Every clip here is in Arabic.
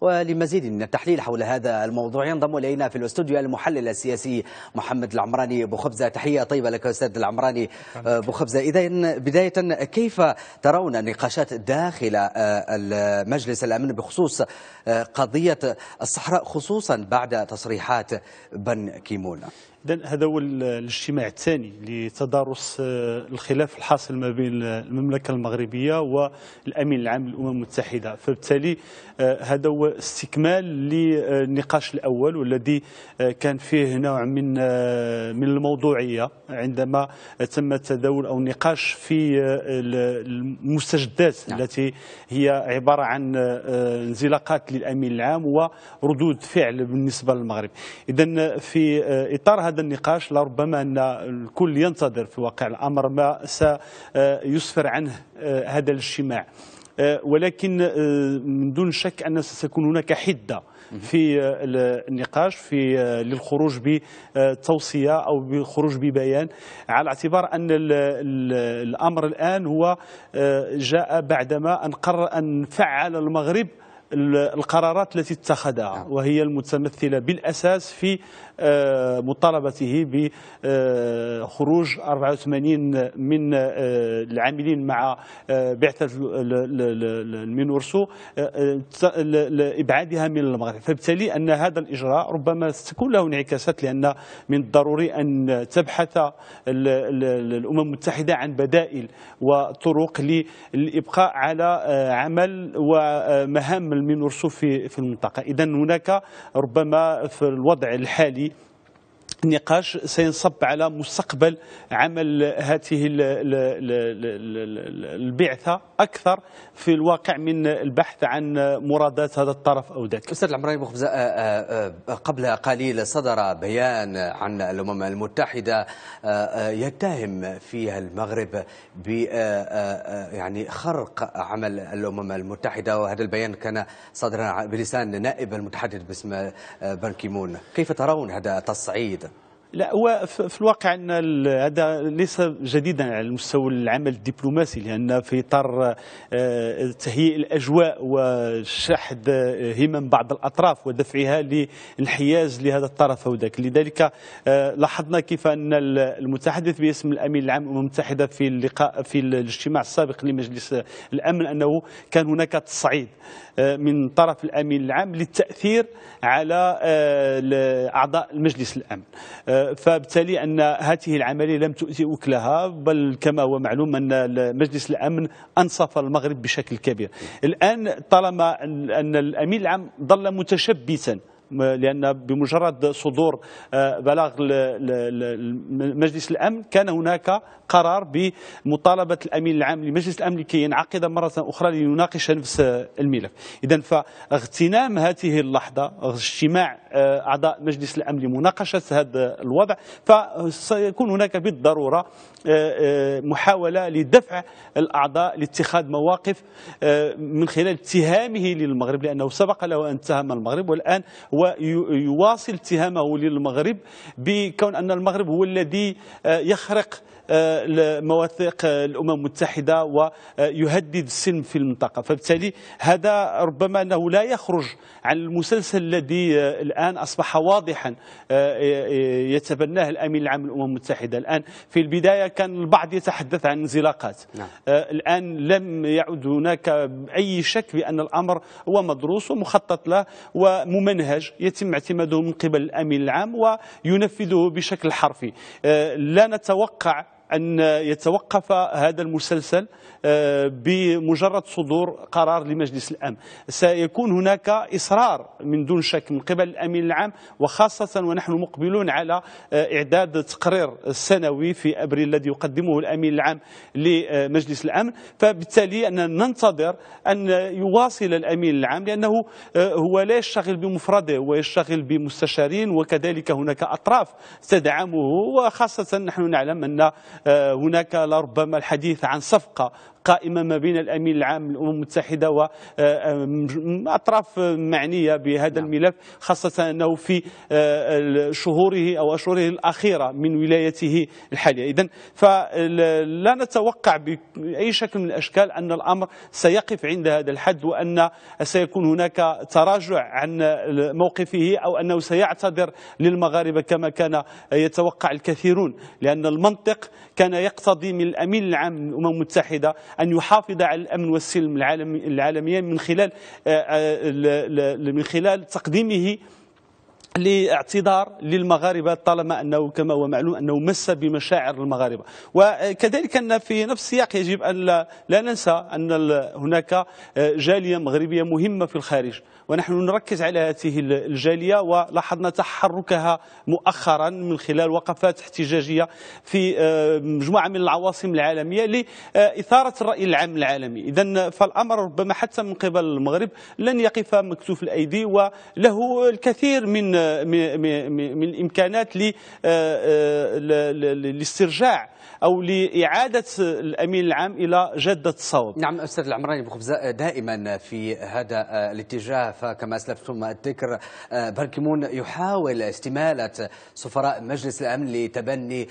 ولمزيد من التحليل حول هذا الموضوع ينضم الينا في الاستوديو المحلل السياسي محمد العمراني ابو خبزه تحيه طيبه لك استاذ العمراني ابو آه، خبزه اذا بدايه كيف ترون النقاشات داخل آه، مجلس الامن بخصوص آه، قضيه الصحراء خصوصا بعد تصريحات بن كيمون إذا هذا هو الاجتماع الثاني لتدارس الخلاف الحاصل ما بين المملكة المغربية والأمين العام للأمم المتحدة فبالتالي هذا هو استكمال للنقاش الأول والذي كان فيه نوع من من الموضوعية عندما تم التداول أو النقاش في المستجدات نعم. التي هي عبارة عن انزلاقات للأمين العام وردود فعل بالنسبة للمغرب إذا في إطار هذا النقاش لربما أن الكل ينتظر في واقع الأمر ما سيسفر عنه هذا الاجتماع آه، ولكن آه، من دون شك أن ستكون هناك حدة في آه، النقاش في للخروج بتوصية أو بالخروج ببيان على اعتبار أن الأمر الآن هو جاء بعدما أن قرر أن فعل المغرب القرارات التي اتخذها نعم. وهي المتمثلة بالأساس في آه، مطالبته بخروج آه، 84 من آه، العاملين مع بعثة المينورسو إبعادها من المغرب فبالتالي أن هذا الإجراء ربما ستكون له انعكاسات لأن من الضروري أن تبحث الأمم المتحدة عن بدائل وطرق للإبقاء على عمل ومهام من في في المنطقه اذا هناك ربما في الوضع الحالي النقاش سينصب على مستقبل عمل هذه البعثة أكثر في الواقع من البحث عن مرادات هذا الطرف أو ذاك أستاذ العمراني بخبزة آه، آه، آه، قبل قليل صدر بيان عن الأمم المتحدة يتهم فيها المغرب ب يعني خرق عمل الأمم المتحدة وهذا البيان كان صادرا بلسان نائب المتحدث باسم بانكيمون كيف ترون هذا التصعيد؟ لا هو في الواقع ان هذا ليس جديدا على المستوى العمل الدبلوماسي لان في اطار آه، تهيئ الاجواء وشحذ آه، همم بعض الاطراف ودفعها للانحياز لهذا الطرف او ذاك لذلك آه، لاحظنا كيف ان المتحدث باسم الامين العام الامم المتحده في اللقاء في الاجتماع السابق لمجلس الامن انه كان هناك تصعيد من طرف الامين العام للتاثير على اعضاء مجلس الامن فبالتالي أن هذه العملية لم تؤتي أكلها بل كما هو معلوم أن مجلس الأمن أنصف المغرب بشكل كبير الآن طالما أن الأمين العام ظل متشبثا لأن بمجرد صدور آه، بلاغ مجلس الأمن كان هناك قرار بمطالبة الأمين العام لمجلس الأمن لكي ينعقد مرة أخرى ليناقش نفس الملف إذا فاغتنام هذه اللحظة اجتماع آه، أعضاء مجلس الأمن لمناقشة هذا الوضع فسيكون هناك بالضرورة آه، آه، محاولة لدفع الأعضاء لاتخاذ مواقف آه، من خلال اتهامه للمغرب لأنه سبق له أن اتهم المغرب والآن هو يواصل اتهامه للمغرب بكون أن المغرب هو الذي يخرق آه، مواثيق الامم المتحده ويهدد السلم في المنطقه فبالتالي هذا ربما انه لا يخرج عن المسلسل الذي آه، الان اصبح واضحا آه، يتبناه الامين العام للامم المتحده الان في البدايه كان البعض يتحدث عن انزلاقات نعم. الان لم يعد هناك اي شك بان الامر هو مدروس ومخطط له وممنهج يتم اعتماده من قبل الامين العام وينفذه بشكل حرفي لا نتوقع أن يتوقف هذا المسلسل آه، بمجرد صدور قرار لمجلس الأمن سيكون هناك إصرار من دون شك من قبل الأمين العام وخاصة ونحن مقبلون على آه، إعداد تقرير السنوي في أبريل الذي يقدمه الأمين العام لمجلس الأمن فبالتالي أننا ننتظر أن يواصل الأمين العام لأنه آه، هو لا يشتغل بمفرده هو يشتغل بمستشارين وكذلك هناك أطراف تدعمه وخاصة نحن نعلم أن آه، هناك لربما الحديث عن صفقة قائمه ما بين الامين العام للامم المتحده واطراف آه، آه، معنيه بهذا نعم. الملف خاصه انه في آه، شهوره او اشهره الاخيره من ولايته الحاليه اذا فلا نتوقع باي شكل من الاشكال ان الامر سيقف عند هذا الحد وان سيكون هناك تراجع عن موقفه او انه سيعتذر للمغاربه كما كان يتوقع الكثيرون لان المنطق كان يقتضي من الامين العام للامم المتحده أن يحافظ على الأمن والسلم العالميين من خلال آه، آه، من خلال تقديمه لاعتذار للمغاربة طالما أنه كما هو معلوم أنه مس بمشاعر المغاربة وكذلك أن في نفس السياق يجب أن لا ننسى أن هناك آه، جالية مغربية مهمة في الخارج ونحن نركز على هذه الجالية ولاحظنا تحركها مؤخرا من خلال وقفات احتجاجية في آه، مجموعة من العواصم العالمية لإثارة الرأي العام العالمي إذا فالأمر ربما حتى من قبل المغرب لن يقف مكتوف الأيدي وله الكثير من من الامكانات آه، آه، لاسترجاع او لاعاده الامين العام الى جاده الصواب. نعم استاذ العمراني بخبزاء دائما في هذا آه، الاتجاه فكما اسلفتم الذكر بركمون يحاول استماله سفراء مجلس الامن لتبني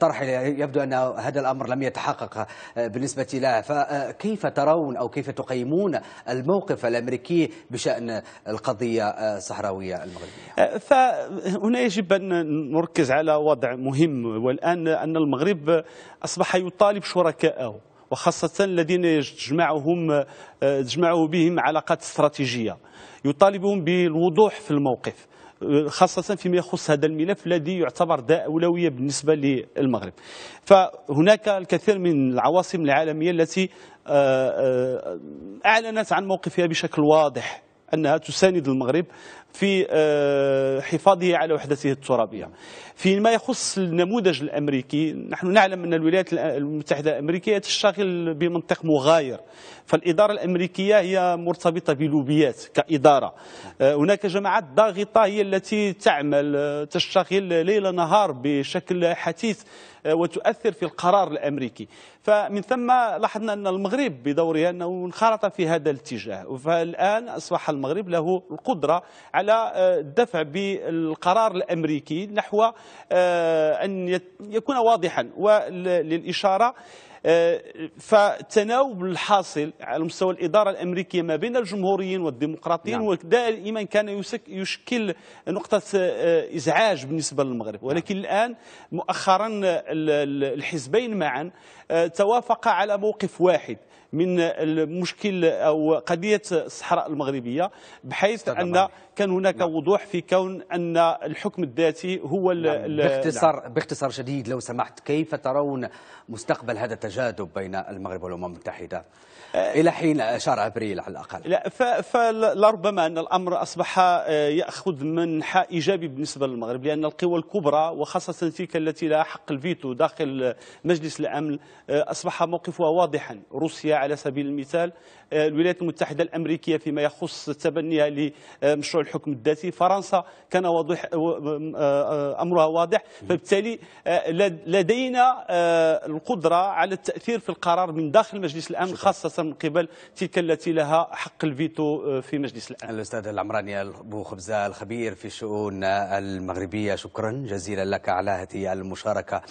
طرح يبدو ان هذا الامر لم يتحقق بالنسبه له فكيف ترون او كيف تقيمون الموقف الامريكي بشان القضيه الصحراويه المغربيه؟ فهنا يجب أن نركز على وضع مهم والآن أن المغرب أصبح يطالب شركائه وخاصة الذين يجمعهم تجمعه بهم علاقات استراتيجية يطالبهم بالوضوح في الموقف خاصة فيما يخص هذا الملف الذي يعتبر ذا أولوية بالنسبة للمغرب فهناك الكثير من العواصم العالمية التي آه، آه، أعلنت عن موقفها بشكل واضح أنها تساند المغرب في آه، حفاظه على وحدته الترابية فيما يخص النموذج الأمريكي نحن نعلم أن الولايات المتحدة الأمريكية تشتغل بمنطق مغاير فالإدارة الأمريكية هي مرتبطة بلوبيات كإدارة آه، هناك جماعات ضاغطة هي التي تعمل آه، تشتغل ليل نهار بشكل حثيث آه، وتؤثر في القرار الأمريكي فمن ثم لاحظنا أن المغرب بدورها أنه انخرط في هذا الاتجاه فالآن أصبح المغرب له القدرة على آه، الدفع بالقرار الأمريكي نحو آه، أن يكون واضحا وللإشارة آه، فتناوب الحاصل على مستوى الإدارة الأمريكية ما بين الجمهوريين والديمقراطيين نعم. ودائما كان يشكل نقطة آه، إزعاج بالنسبة للمغرب نعم. ولكن نعم. الآن مؤخرا الحزبين معا آه، توافقا على موقف واحد من المشكل أو قضية الصحراء المغربية بحيث أن كان هناك نعم. وضوح في كون أن الحكم الذاتي هو نعم. باختصار, نعم. باختصار شديد لو سمحت كيف ترون مستقبل هذا التجاذب بين المغرب والأمم المتحدة أه إلى حين شهر أبريل على الأقل لا فلربما أن الأمر أصبح أه، يأخذ منحى إيجابي بالنسبة للمغرب لأن القوى الكبرى وخاصة تلك التي لها حق الفيتو داخل مجلس الأمن أه، أصبح موقفها واضحا روسيا على سبيل المثال آه، الولايات المتحدة الأمريكية فيما يخص تبنيها لمشروع الحكم الذاتي فرنسا كان واضح آه، أمرها واضح فبالتالي آه، لدينا القدرة على التأثير في القرار من داخل مجلس الأمن خاصة من قبل تلك التي لها حق الفيتو في مجلس الأمن الأستاذ العمراني أبو خبزة الخبير في الشؤون المغربية شكرا جزيلا لك على هذه المشاركة